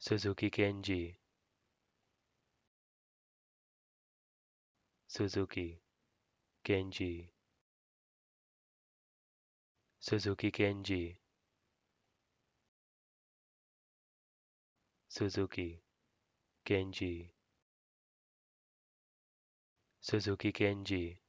Suzuki Kenji Suzuki Kenji Suzuki Kenji Suzuki Kenji Suzuki Kenji